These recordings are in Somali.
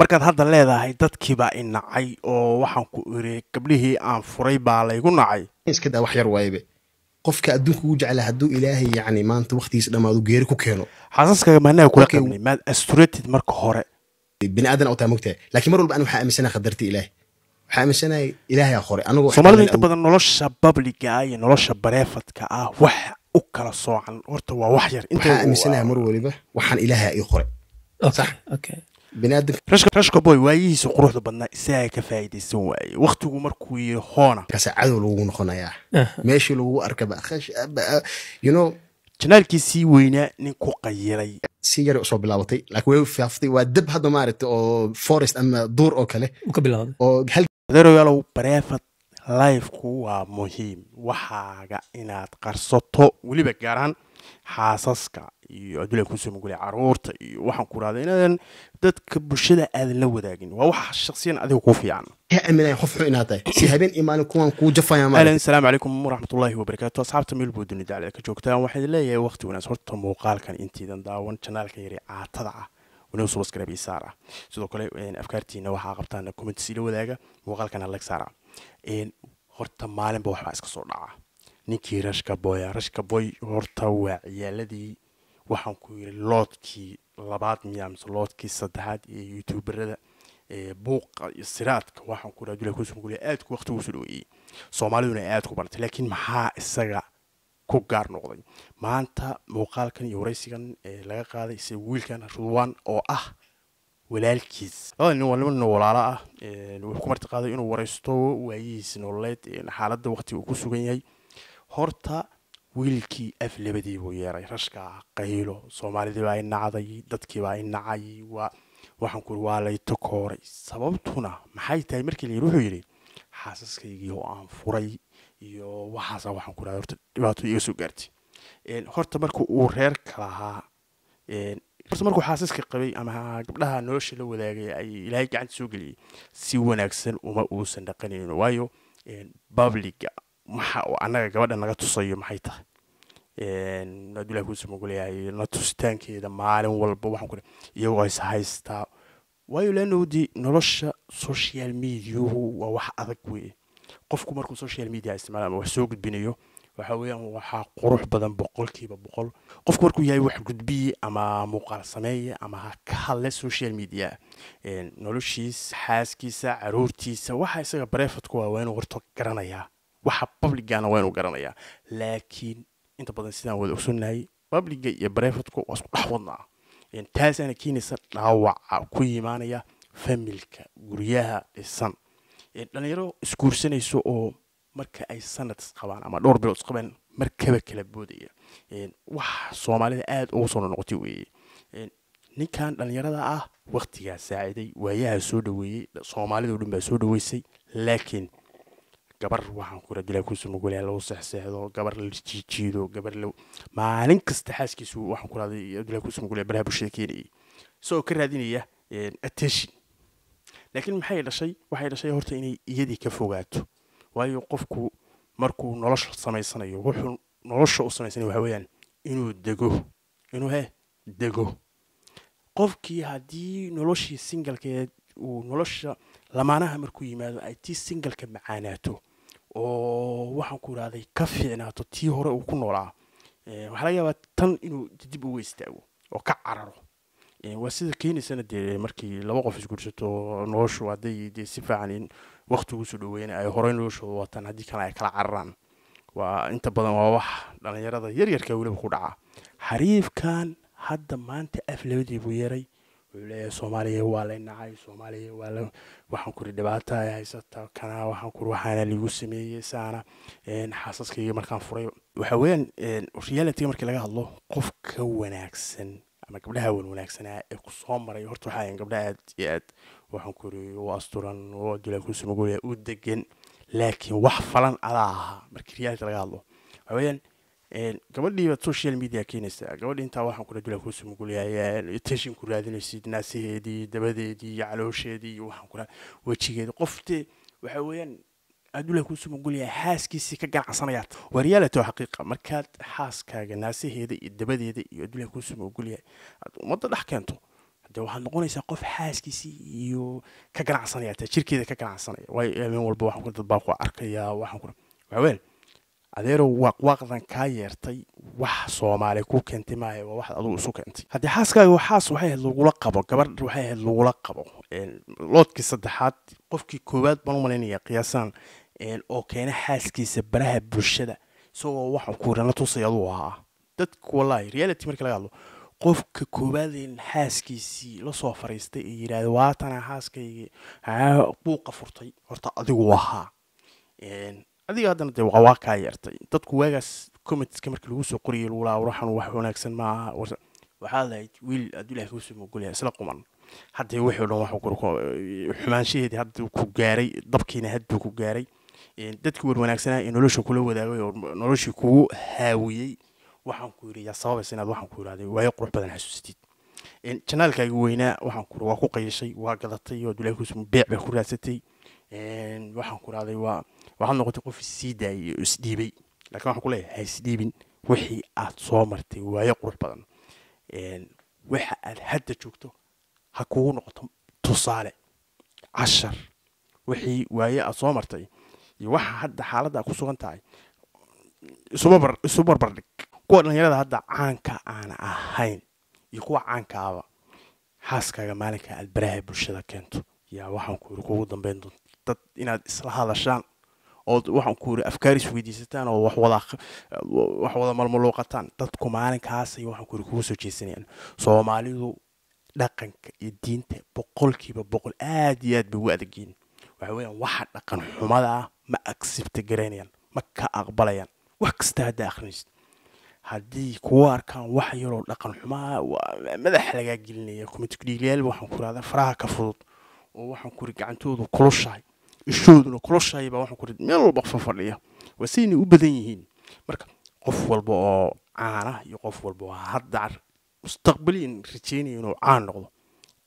markaad hadda leedahay dadkiibaa i nacay oo waxaan ku iri gabdhihii aan furay baa laygu nacay iska daa wax yar waaybe qofka adduunka ugu jeclaa hadduu ilaahay yacni maanta wakhtigiisa dhammaadu geeri ku keeno xaasaaskaga maanaha kula qabnay maad asturated marka hore bini aadan awtaa mogtahay laakiin mar walba an waxaa aaminsanaha khadarta ilaahay waxaa aaminsanahay ilaahayaa hore anagoo inta badan nolosha babliga ah iyo nolosha bareefadka ah wax u kala soocan horta waa wax yar intaa aaminsanaha mar waliba waxaan ilaahayaa ii hore rashkaboy waayihiisa quruxda badnaa isaga ka faa'iidaysan waaye wakhtigu markuu yiri hoona kaasa cadow lagugu noqonayaa eh. meeshii lagugu arkaba ah, ah, you know janaalkiisii weynaa nin ku qayiray si yari usoo bilaabatay laakiin way faaftay waa deb hadda maaragta oo forest ama duur oo kale oo adeeroyaalow bareefad lifeku waa muhiim waxaaga inaad qarsato weliba gaaraan xaasaska iyo adula kusoo mugulay caruurta iyo waxaan ku irahda inaadan dadka bulshada aadan la wadaagin waa wax shaksiyan adiga kuu fiican asalaamu calaykum waraxmatullaahi wabarakaatu asxaabta meel booduni daclida ka joogtaan waxaa leeyahay waqti wanaas horta muuqaalkan intaydan daawan janaalka yari caatada ah wanow subaskarab iyo saar sidoo kale afkaartiina waxaa qabtaan comments ila wadaaga muuqaalkan hallag saar horta maalinba waxbaa iska soo dhaca ninkii rashkaboya rashkaboy horta waa ciyaaladii waxaan ku yiri loodkii labaad miya mise loodkii saddexaad ee youtuuberada buuqa iyo siraadka waxaan ku raajulay kusun guliya aad ku waqti ugu dhoweeyey soomaaliduna aad ku bartay laakiin maxaa isaga ku gaar noqday maanta muuqaalkan iyo waraysigan laga qaaday ise wiilkan rudwan oo ah walaalkiis labada nin waa nin walaalo ah wuxuu ku marti qaaday inuu waraysto waayihiis nololeed xaaladda waqti uu ku sugan yahay horta wiilkii af labadii buu yeeray rashka qaylo soomaalidibaa i nacday dadkiibaa i nacay waxaan ku waa layta kooray sababtuna maxay tahay markii la wuxuu yidhi xaasaskaygii oo aan furay iyo waxaasa waxaan ku horta dhibaato iga soo gaarti horta marka uu reerka lahaa horta markuu xaasaska qabay ama gabdhaha nolosha la wadaagay ay ilaahay gacanta soo geliyay si wanaagsan uma uusan dhaqanaynin waayo babliga waxa gabadha naga tusayo maxay tahay adulahi kuusamaguleyahay na tusitaankeeda maalin walba waxaan iyagoo is haystaa waayo lanowdii nolosha social mediahu waa wax adag weeye qofku markuu social media isticmaala wax soo gudbinayo waxa weeyaan waxaa qurux badan boqolkiiba boqol qofku markuu yahay wax gudbiye ama muuqaal sameeye ama ka hadle social media noloshiisa xaaskiisa caruurtiisa waxa isaga barefadku waa waa horto garanayaa waxa publicana waa inuu garanayaa laakiin inta badan sidaan wada ogsonahay publica iyo brefatku waa isku dhex wadnaa taasaana keenaysa dhaawaca ku yimaanaya familka guryaha dhisan dhalinyaro isguursanayso oo marka ay sanad isqabaan ama dhowr bilood isqabaan markaba kala boodaya wax soomaalida aada ugu soo noqotay weeye ninkan dhalinyarada ah waqtigaa saaciday waayaha soo dhaweeyey soomaalido dhan baa soo dhaweysay laakiin gabar waxaan ku rajilaa ku soo sunugulaa lagu seexseexdo gabar la jiijiido gabar la maalin kasta xaaskiisu waxaan ku raday abdullahi ku soo magulay baraha bulshada keenayay isagoo ka raadinaya attention laakiin maxay dhashay waxay dhashay horta inay iyadii ka fogaato waayo qofku markuu nolosha samaysanayo wuxuu nolosha u samaysanayo waxa weeyaan inuu dego inuu he dego qofkii haddii noloshii singalkeed uu nolosha lamaanaha markuu yimaado ay tii singalka macaanaato oo waxaan ku idhahday ka fiicnaato tii hore uu ku noolaa waxaa laga yaabaa tan inuu dib uga istaago oo ka cararo waa sida keenaysana dee markii laba qof isguursato noloshu hadday dee si fiican in ugu soo dhaweyn ay horey noloshooda wataan haddii kale ay kala cararaan waa inta badan waa wax dhalinyarada yaryarka weliba ku dhaca xariifkan hadda maanta af labadii buu yeeray wuxuu leeyahay soomaaliya waa lay nacay soomaaliya waa kuri dhibaata ay haysata kana waxaan waxaana liigu sameeyey saana xaasaskayga markaan furay waxa weeyaan reality markii laga hadlo qof ka wanaagsan ama gabdhaha wan ee ku soo maray horta waxaa gabdha aad iyo aad waxaan u asturan oo u degan laakiin wax falan adaa ahaa markii reality laga hadlo waxaa gabadhii baad social media keenaysaa gabadhii intaa waxaan kula dila kuu sumugulayaa attention ku raadinaysid naasaheedii dabadeedii iyo caloosheedii iyo waxaan kula wejigeedii qoftee waxa weeyaan aada ula kuu sumugulayaa xaaskiisii ka ganacsanayaa waa reality oo xaqiiqa markaad xaaskaaga naasaheeda iyo dabadeeda iyo aada ula kuu sumugulayaa aad ummadda dhex keento dee waxaad noqonaysaa qof xaaskiisii iyo ka ganacsanaya taa jirkeeda ka ganacsanaya waayo maalin walba waxaan ku dadbaa ku arkayaa waxaan ku waxaweel adeerow waaqwaaqdan kaa yeertay wax soomaali ku keentay maaha waa wax adugu isu keentay haddii xaaskaaga waxaas waxay ahayd lagula qabo gabadh waxay ahayd lagula qabo loodkii saddexaad qofkii koowaad baan u malaynaya qiyaasaan oo keena xaaskiisa baraha bulshada isagoo waxaan ku irana tusay aduu ahaa dadku wallaahi reality markii laga hadlo qofka koowaad xaaskiisii lasoo fariistay ee yidhaahda waatana xaaskayga buuqa furtay horta adigu ahaa adiga haddana dee waa kaa yeertay dadku waagaas commentska markii lagu soo qoriyay lagu lahaa waxan wax wanaagsan maaha waxaa lahayd wiil hadduu ilahi kaga soo mogolyahay isla quman haddii wixii dhan wax xumaanshaheedii hadduu ku gaaray dabkiina hadduu ku gaaray dadkii war wanaagsanaa ee nolosha kula wadaagay oo noloshii kugu haawiyey waxaan ku yidhi yaa sababaysa inaad waxaan ku yidhahday waayo qurux badan xasuusatid janaalkaagi weynaa waxaan ku yidhi waa ku qayashay waa gadatay oo hadduu ilahi kaga soo beec bay ku raadsatay waxaan ku dhahday waa waxaad noqotay qof issii daayay oo isdhiibay lakin waxaan ku leeyahay ha isdhiibin wixii aad soo martay waayo qurux badan waxa aad hadda joogto ha kugu noqoto tusaale cashar wixii waaye aad soo martay iyo waxa hadda xaaladda ku sugan tahay isu barbardhig kuwa dhalinyarada hadda caanka aan ahayn iyo kuwa caankaaba xaaskaaga maalinka aad baraha bulshada keento yaa waxaan ku yiri dambeyn doonta dad inaad isla hadashaan ood waxaan ku uri afkaar isweydiisataan oo wax wada wax wada malmaluuqataan dadku maalinkaas iyo waxaan ku uri kugu soo jeesanayaan soomaalidu dhaqanka iyo diinta boqolkiiba boqol aad iyo aad bay ugu adegiin waxa weeyaan waxa dhaqan xumada ah ma accept garaynayaan ma ka aqbalayaan wax kasta hadda akhrinaysid haddii kuwa arkaan wax yaroo dhaqan xumaa madax lagaa gelinaya community dhiiglayaal waxaan ku rahdaa faraha ka fudud oo waxaan ku uri gacantoodu kulushahay ishooduna koloshayba waxaan ku meel walba qofa fadhiya waseynay u badan yihiin marka qof walba oo caana iyo qof walba oo haddacar mustaqbaliyan rajaynaya inuu caan noqdo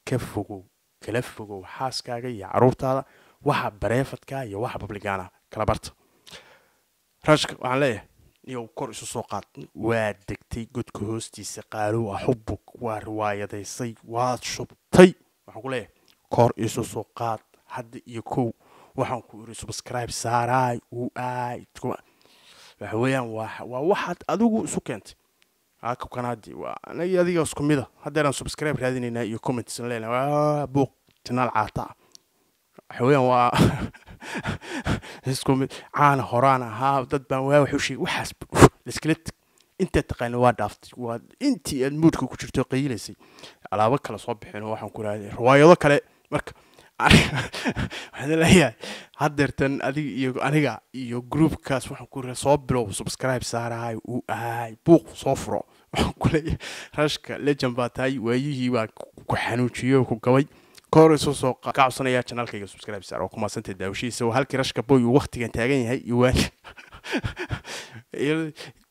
ka fogow kala fogow xaaskaaga iyo caruurtaada waxa bareefadka iyo waxa babligaana kala barta rashka waxaan leeyahay niyow kor isu soo qaad waad degtay godka hoostiisa qaarow ah xubbug waa riwaayadaysay waad shubtay waxaan ku leeyahay kor isu soo qaad hadda iyo kow waxaan ku iri subscribe saaraay u aay waxa weeyaan waa waxaad adigu isu keentay haka kanaadi waa anagii adiga isku mida haddeeraan subscribe raadinaynaa iyo comments an leenahay buuq tinaal caata waxa weeyaan waa isku mid caana horaan ahaa dad baan waa wax u sheegay waxaas laiskala teg intaad taqaana waa dhaaftay waa intii aad moodka ku jirto qayilaysay alaabo kale soo bixin waxaan ku raadiya riwaayado kale marka waxaan leeyahay haddeertan adig iyo aniga iyo groupkaas waxaan ku soo bilow subscribe saarahay uu ahay buuq soo furo waxaan ku leeyahay rashka legend baa tahay waayihii baa ku xanuujiyo ku gabay kahor isu soo kacabsanaya janaalkayga subscribe saar waa ku maadsantahay daawashiisa halkii rashka boy uu waqtigan taagan yahay iyo waan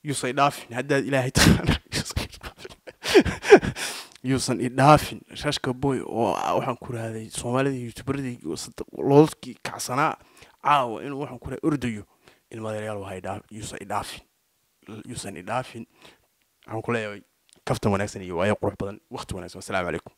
yusay dhaafin haddaad ilaahay taqaana yuusan idhaafin shaashka boy oo waxaan ku rahday soomaalida youtubaradii loolkii kacsanaa caawa inuu waxaan ku rahay ordayo ilmadeeryaal waha yuusan idhaafin yuusan idhaafin waxaan ku leeyahay kaftan wanaagsan iyo waayo qurux badan waqti wanaagsan wasalaamu calaykum